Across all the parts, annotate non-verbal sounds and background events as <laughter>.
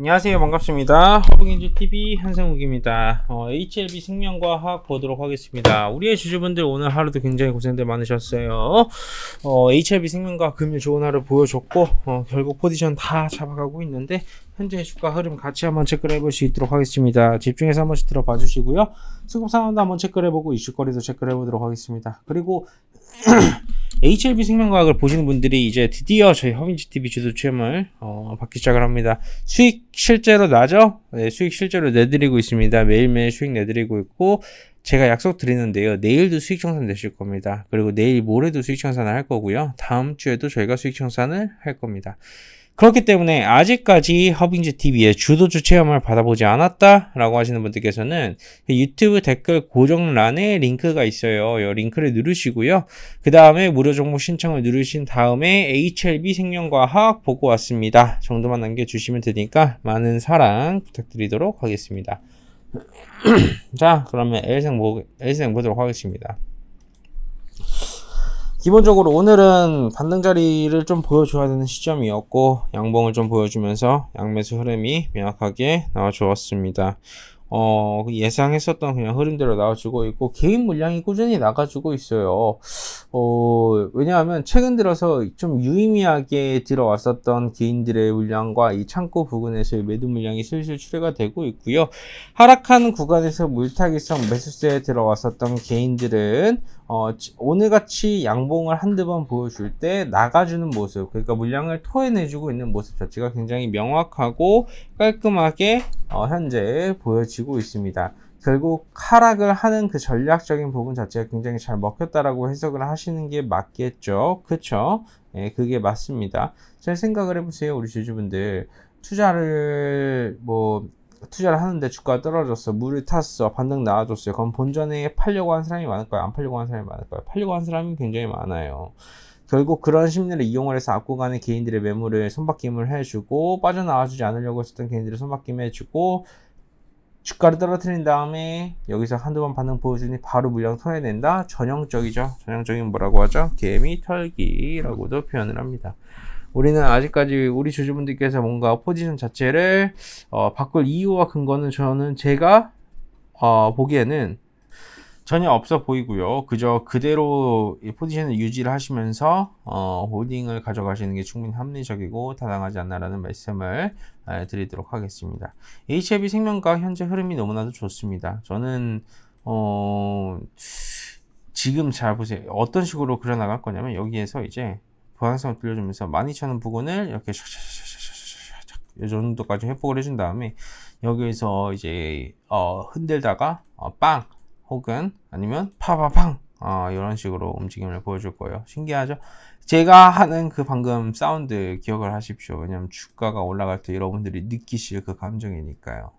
안녕하세요 반갑습니다 허브인제 t v 한상욱입니다 어, HLB 생명과학 화 보도록 하겠습니다 우리의 주주분들 오늘 하루도 굉장히 고생들 많으셨어요 어, HLB 생명과 금일 좋은 하루 보여줬고 어, 결국 포지션 다 잡아가고 있는데 현재 주가 흐름 같이 한번 체크를 해볼 수 있도록 하겠습니다 집중해서 한번씩 들어봐 주시고요 수급 상황도 한번 체크를 해보고 이슈거리도 체크를 해보도록 하겠습니다 그리고 <clears throat> HLB 생명과학을 보시는 분들이 이제 드디어 저희 허민지 TV 주도 취임을 어, 받기 시작을 합니다. 수익 실제로 나죠? 네, 수익 실제로 내드리고 있습니다. 매일매일 수익 내드리고 있고 제가 약속 드리는데요. 내일도 수익 청산 되실 겁니다. 그리고 내일 모레도 수익 청산을 할 거고요. 다음 주에도 저희가 수익 청산을 할 겁니다. 그렇기 때문에 아직까지 허빙즈 TV의 주도주 체험을 받아보지 않았다라고 하시는 분들께서는 유튜브 댓글 고정란에 링크가 있어요. 요 링크를 누르시고요. 그 다음에 무료 정보 신청을 누르신 다음에 HLB 생명과학 보고 왔습니다. 정도만 남겨주시면 되니까 많은 사랑 부탁드리도록 하겠습니다. <clears throat> 자, 그러면 L생, 보, 뭐, L생 보도록 하겠습니다. 기본적으로 오늘은 반등 자리를 좀 보여줘야 되는 시점이었고 양봉을 좀 보여주면서 양매수 흐름이 명확하게 나와주었습니다. 어, 그 예상했었던 그냥 흐름대로 나와주고 있고, 개인 물량이 꾸준히 나가주고 있어요. 어, 왜냐하면 최근 들어서 좀 유의미하게 들어왔었던 개인들의 물량과 이 창고 부근에서의 매도 물량이 슬슬 출회가 되고 있고요. 하락한 구간에서 물타기성 매수세에 들어왔었던 개인들은 어, 오늘같이 양봉을 한두 번 보여줄 때 나가주는 모습 그러니까 물량을 토해내주고 있는 모습 자체가 굉장히 명확하고 깔끔하게 어, 현재 보여지고 있습니다 결국 하락을 하는 그 전략적인 부분 자체가 굉장히 잘 먹혔다라고 해석을 하시는 게 맞겠죠 그쵸 예, 그게 맞습니다 잘 생각을 해보세요 우리 제주분들 투자를 뭐 투자를 하는데 주가가 떨어졌어. 물을 탔어. 반등 나와줬어요. 그럼 본전에 팔려고 한 사람이 많을 거야. 안 팔려고 한 사람이 많을 거야. 팔려고 한 사람이 굉장히 많아요. 결국 그런 심리를 이용을 해서 앞고 가는 개인들의 매물을 손바뀜을 해주고 빠져나와주지 않으려고 했었던 개인들을 손바뀜 해주고 주가를 떨어뜨린 다음에 여기서 한두 번 반응 보여주니 바로 물량 토해낸다 전형적이죠 전형적인 뭐라고 하죠 개미 털기라고도 표현을 합니다 우리는 아직까지 우리 주주분들께서 뭔가 포지션 자체를 어, 바꿀 이유와 근거는 저는 제가 어, 보기에는 전혀 없어 보이고요. 그저 그대로 포지션을 유지를 하시면서 어, 홀딩을 가져가시는 게 충분히 합리적이고 타당하지 않나라는 말씀을 에, 드리도록 하겠습니다. h a b 생명과 현재 흐름이 너무나도 좋습니다. 저는 어, 지금 잘 보세요. 어떤 식으로 그려나갈 거냐면 여기에서 이제 보향성을빌려주면서 12,000원 부근을 이렇게 이 정도까지 회복을 해준 다음에 여기에서 이제 어, 흔들다가 어, 빵 혹은 아니면 파바팡 어, 이런 식으로 움직임을 보여줄 거예요. 신기하죠? 제가 하는 그 방금 사운드 기억을 하십시오. 왜냐하면 주가가 올라갈 때 여러분들이 느끼실 그 감정이니까요.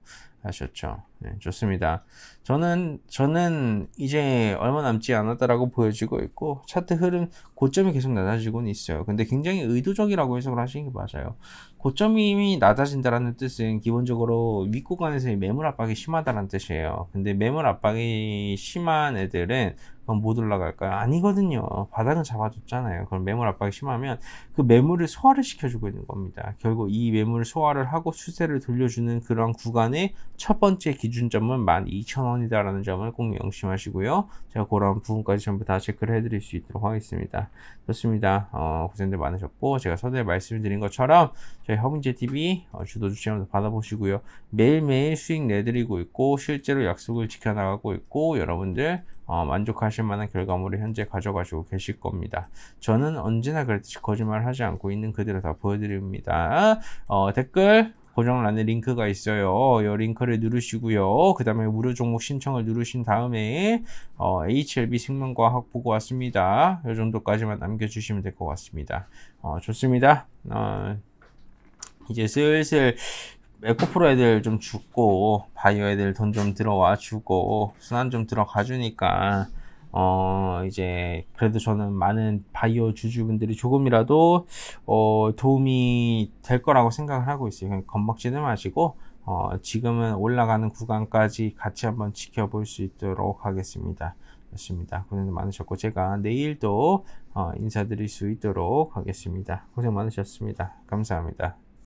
하셨죠. 네, 좋습니다. 저는 저는 이제 얼마 남지 않았다라고 보여지고 있고 차트 흐름 고점이 계속 낮아지고는 있어요. 근데 굉장히 의도적이라고 해석을 하시는 게 맞아요. 고점이 낮아진다라는 뜻은 기본적으로 윗구간에서의 매물 압박이 심하다는 뜻이에요. 근데 매물 압박이 심한 애들은 그럼 못 올라갈까요? 아니거든요. 바닥은 잡아줬잖아요. 그럼 매물 압박이 심하면 그 매물을 소화를 시켜주고 있는 겁니다. 결국 이 매물을 소화를 하고 추세를 돌려주는 그런 구간에 첫 번째 기준점은 12,000원이다라는 점을 꼭 명심하시고요. 제가 그런 부분까지 전부 다 체크를 해드릴 수 있도록 하겠습니다. 좋습니다. 어, 고생들 많으셨고 제가 서두에 말씀드린 것처럼 저희 허문제TV 어, 주도 주시면서 받아보시고요. 매일매일 수익 내드리고 있고 실제로 약속을 지켜나가고 있고 여러분들 어, 만족하실 만한 결과물을 현재 가져가시고 계실 겁니다. 저는 언제나 그랬듯이 거짓말 하지 않고 있는 그대로 다 보여드립니다. 어, 댓글 고정란에 링크가 있어요. 이 어, 링크를 누르시고요. 그 다음에 무료 종목 신청을 누르신 다음에 어, HLB 생명과학 보고 왔습니다. 이 정도까지만 남겨주시면 될 것 같습니다. 어, 좋습니다. 어, 이제 슬슬 에코프로 애들 좀 죽고 바이오 애들 돈 좀 들어와 주고 순환 좀 들어가 주니까 어, 이제, 그래도 저는 많은 바이오 주주분들이 조금이라도, 어, 도움이 될 거라고 생각을 하고 있어요. 겁먹지는 마시고, 어, 지금은 올라가는 구간까지 같이 한번 지켜볼 수 있도록 하겠습니다. 그습니다 고생 많으셨고, 제가 내일도, 어, 인사드릴 수 있도록 하겠습니다. 고생 많으셨습니다. 감사합니다.